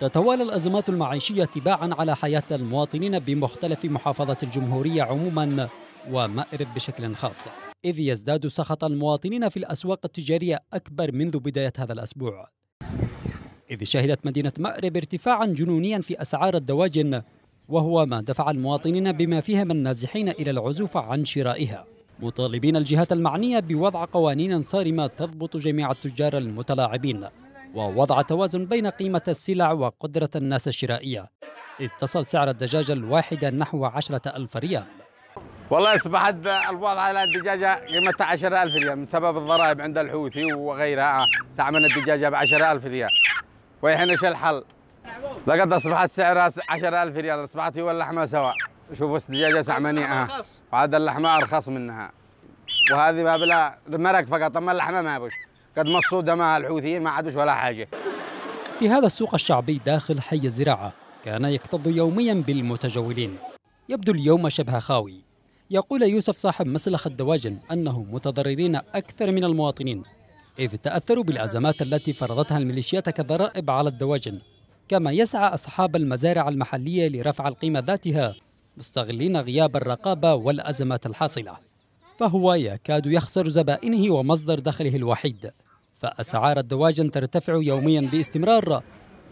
تتوالى الأزمات المعيشية تباعا على حياة المواطنين بمختلف محافظة الجمهورية عموما ومأرب بشكل خاص إذ يزداد سخط المواطنين في الأسواق التجارية أكبر منذ بداية هذا الأسبوع إذ شهدت مدينة مأرب ارتفاعا جنونيا في أسعار الدواجن وهو ما دفع المواطنين بما فيهم النازحين إلى العزوف عن شرائها مطالبين الجهات المعنية بوضع قوانين صارمة تضبط جميع التجار المتلاعبين ووضع توازن بين قيمة السلع وقدرة الناس الشرائية إذ تصل سعر الدجاجة الواحدة نحو عشرة ألف ريال والله اصبحت الوضع على الدجاجه قيمتها 10000 ريال بسبب الضرائب عند الحوثي وغيرها سعمنا الدجاجه ب 10000 ريال ويحين ايش الحل؟ لقد اصبحت سعرها 10000 ريال اصبحت هي واللحمه سواء شوفوا الدجاجه سعمنيها آه. وهذا اللحمه ارخص منها وهذه ما بلا مرق فقط اما اللحمه ما بوش قد مصوا دماء الحوثيين ما عادوش ولا حاجه في هذا السوق الشعبي داخل حي الزراعه كان يكتظ يوميا بالمتجولين يبدو اليوم شبه خاوي يقول يوسف صاحب مسلخ الدواجن انهم متضررين اكثر من المواطنين اذ تاثروا بالازمات التي فرضتها الميليشيات كضرائب على الدواجن كما يسعى اصحاب المزارع المحليه لرفع القيمه ذاتها مستغلين غياب الرقابه والازمات الحاصله فهو يكاد يخسر زبائنه ومصدر دخله الوحيد فأسعار الدواجن ترتفع يوميا باستمرار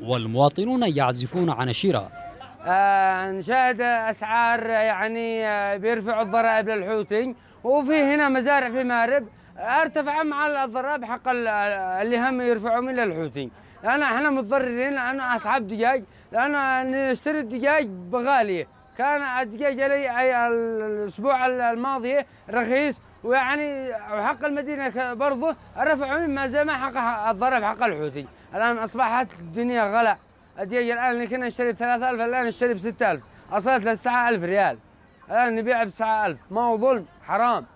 والمواطنون يعزفون عن الشراء آه، نشاهد أسعار يعني آه، بيرفعوا الضرائب للحوثي وفي هنا مزارع في مارب ارتفع مع الضرائب حق اللي هم يرفعوا من الحوتين انا احنا متضررين لان اصحاب دجاج لان نشتري الدجاج بغاليه كان الدجاج لي الاسبوع الماضي رخيص ويعني حق المدينه برضه رفعوا ما زي ما حق الضرب حق الحوثي الان اصبحت الدنيا غلاء الدجاج الان اللي كنا نشتري ب 3000 الان نشتري ب 6000 اصلت للساعه 9000 ريال الان نبيع بساعه 9000 ما هو ظلم حرام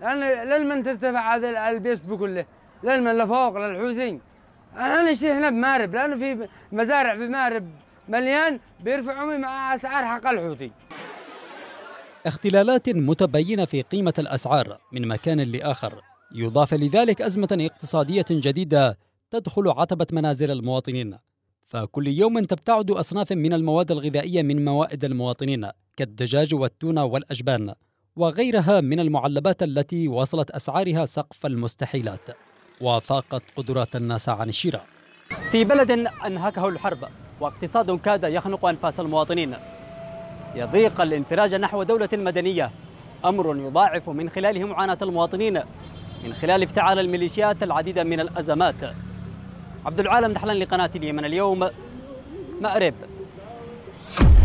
لان للمن ترتفع هذا البيسبوك كله للمن لفوق للحوثي انا شيء هنا بمارب لانه في مزارع بمارب مليان بيرفعوا مع اسعار حق الحوثي اختلالات متبينة في قيمة الأسعار من مكان لآخر يضاف لذلك أزمة اقتصادية جديدة تدخل عتبة منازل المواطنين فكل يوم تبتعد أصناف من المواد الغذائية من موائد المواطنين كالدجاج والتونة والأجبان وغيرها من المعلبات التي وصلت أسعارها سقف المستحيلات وفاقت قدرات الناس عن الشراء في بلد أنهكه الحرب واقتصاد كاد يخنق أنفاس المواطنين يضيق الانفراج نحو دولة مدنية أمر يضاعف من خلاله معاناة المواطنين من خلال افتعال الميليشيات العديد من الأزمات عبد العالم دحلان لقناة اليمن اليوم مأرب